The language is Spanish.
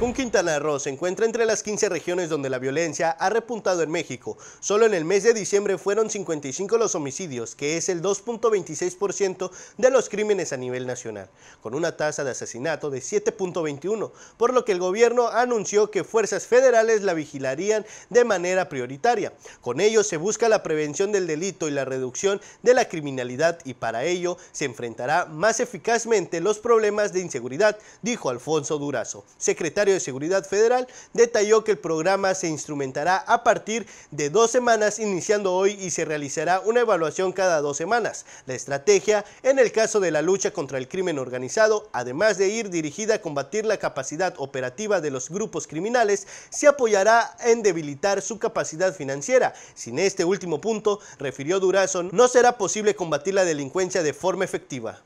Un Quintana Roo se encuentra entre las 15 regiones donde la violencia ha repuntado en México. Solo en el mes de diciembre fueron 55 los homicidios, que es el 2.26% de los crímenes a nivel nacional, con una tasa de asesinato de 7.21, por lo que el gobierno anunció que fuerzas federales la vigilarían de manera prioritaria. Con ello se busca la prevención del delito y la reducción de la criminalidad y para ello se enfrentará más eficazmente los problemas de inseguridad, dijo Alfonso Durazo, secretario de Seguridad Federal detalló que el programa se instrumentará a partir de dos semanas iniciando hoy y se realizará una evaluación cada dos semanas. La estrategia, en el caso de la lucha contra el crimen organizado, además de ir dirigida a combatir la capacidad operativa de los grupos criminales, se apoyará en debilitar su capacidad financiera. Sin este último punto, refirió Durazo, no será posible combatir la delincuencia de forma efectiva.